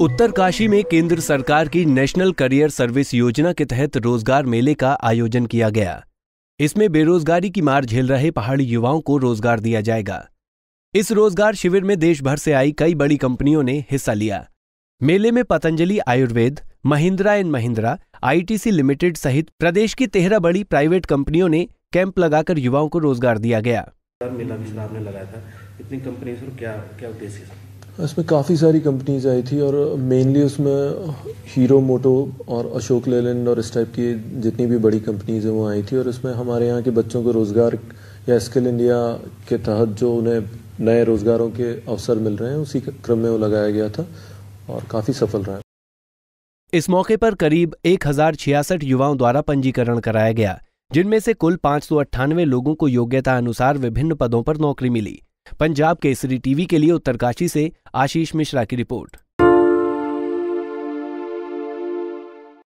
उत्तरकाशी में केंद्र सरकार की नेशनल करियर सर्विस योजना के तहत रोजगार मेले का आयोजन किया गया इसमें बेरोजगारी की मार झेल रहे पहाड़ी युवाओं को रोजगार दिया जाएगा इस रोजगार शिविर में देश भर से आई कई बड़ी कंपनियों ने हिस्सा लिया मेले में Patanjali Ayurved Mahindra and Mahindra ITC limited सहित प्रदेश की तेरह बड़ी प्राइवेट कंपनियों ने कैंप लगाकर युवाओं को रोजगार दिया गया मेला लगाया था इतनी कंपनी क्या क्या उद्देश्य इसमें काफ़ी सारी कंपनीज आई थी और मेनली उसमें हीरो मोटो और अशोक लेलैंड और इस टाइप की जितनी भी बड़ी कंपनीज हैं वो आई थी और इसमें हमारे यहाँ के बच्चों को रोज़गार या स्किल इंडिया के तहत जो उन्हें नए रोज़गारों के अवसर मिल रहे हैं उसी क्रम में वो लगाया गया था और काफ़ी सफल रहा इस मौके पर करीब एक युवाओं द्वारा पंजीकरण कराया गया जिनमें से कुल पाँच लोगों को योग्यता अनुसार विभिन्न पदों पर नौकरी मिली पंजाब केसरी टीवी के लिए उत्तरकाशी से आशीष मिश्रा की रिपोर्ट